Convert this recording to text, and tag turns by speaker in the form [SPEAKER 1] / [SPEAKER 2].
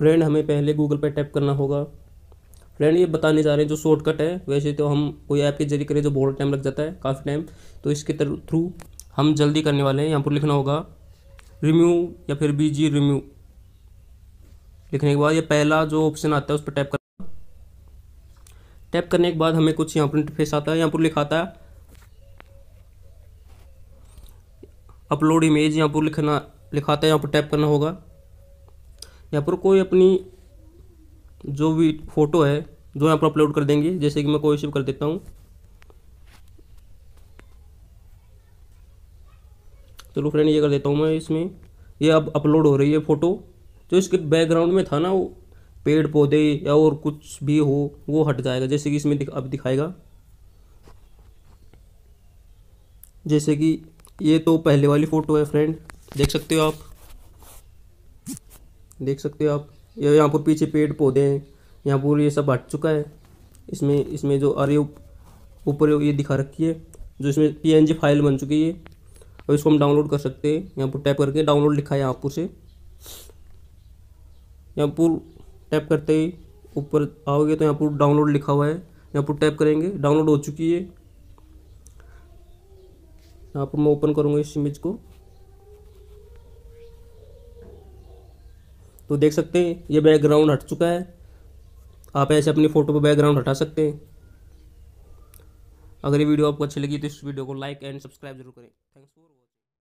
[SPEAKER 1] friend हमें पहले Google पे टैप करना होगा फ्रेंड ये बताने जा रहे हैं जो शॉर्टकट है वैसे तो हम कोई ऐप के जरिए करें जो बहुत टाइम लग जाता है काफ़ी टाइम तो इसके थ्रू हम जल्दी करने वाले हैं यहाँ पर लिखना होगा रिम्यू या फिर बी जी रिम्यू लिखने के बाद ये पहला जो ऑप्शन आता है उस पर टैप करना टैप करने के बाद हमें कुछ यहाँ पर इंटरफेस आता है यहाँ पर लिखाता है अपलोड इमेज यहाँ पर लिखना लिखाता है यहाँ पर टैप करना होगा यहाँ पर कोई अपनी जो भी फोटो है जो यहाँ पर अपलोड कर देंगे जैसे कि मैं कोई शिव कर देता हूँ चलो फ्रेंड ये कर देता हूँ मैं इसमें ये अब अपलोड हो रही है फ़ोटो जो इसके बैकग्राउंड में था ना वो पेड़ पौधे या और कुछ भी हो वो हट जाएगा जैसे कि इसमें दिख, अब दिखाएगा जैसे कि ये तो पहले वाली फ़ोटो है फ्रेंड देख सकते हो आप देख सकते हो आप यह यहाँ पर पीछे पेड़ पौधे हैं यहाँ पर ये सब हट चुका है इसमें इसमें जो अरे ऊपर ये दिखा रखी है जो इसमें पी फाइल बन चुकी है और इसको हम डाउनलोड कर सकते हैं यहाँ पर टैप करके डाउनलोड लिखा है यहाँ पर से यहाँ पर टैप करते ही ऊपर आओगे तो यहाँ पर डाउनलोड लिखा हुआ है यहाँ पर टैप करेंगे डाउनलोड हो चुकी है यहाँ पर मैं ओपन करूँगा इस इमेज को तो देख सकते हैं ये बैकग्राउंड हट चुका है आप ऐसे अपनी फ़ोटो पर बैकग्राउंड हटा सकते हैं अगर ये वीडियो आपको अच्छी लगी तो इस वीडियो को लाइक एंड सब्सक्राइब जरूर करें थैंक्स फॉर